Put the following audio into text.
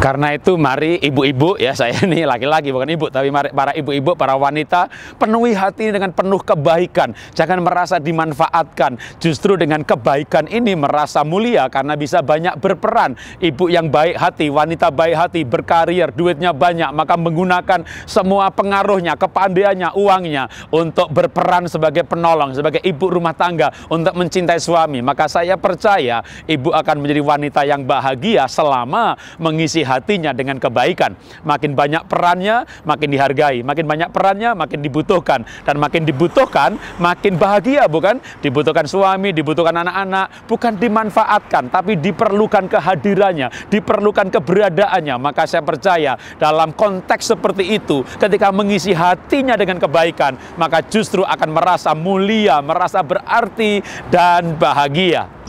Karena itu mari ibu-ibu ya saya ini laki-laki bukan ibu tapi mari para ibu-ibu para wanita penuhi hati dengan penuh kebaikan. Jangan merasa dimanfaatkan. Justru dengan kebaikan ini merasa mulia karena bisa banyak berperan. Ibu yang baik hati, wanita baik hati, berkarir duitnya banyak, maka menggunakan semua pengaruhnya, kepandaiannya, uangnya untuk berperan sebagai penolong, sebagai ibu rumah tangga untuk mencintai suami. Maka saya percaya ibu akan menjadi wanita yang bahagia selama mengisi hatinya dengan kebaikan. Makin banyak perannya, makin dihargai. Makin banyak perannya, makin dibutuhkan. Dan makin dibutuhkan, makin bahagia, bukan? Dibutuhkan suami, dibutuhkan anak-anak. Bukan dimanfaatkan, tapi diperlukan kehadirannya, diperlukan keberadaannya. Maka saya percaya dalam konteks seperti itu, ketika mengisi hatinya dengan kebaikan, maka justru akan merasa mulia, merasa berarti, dan bahagia.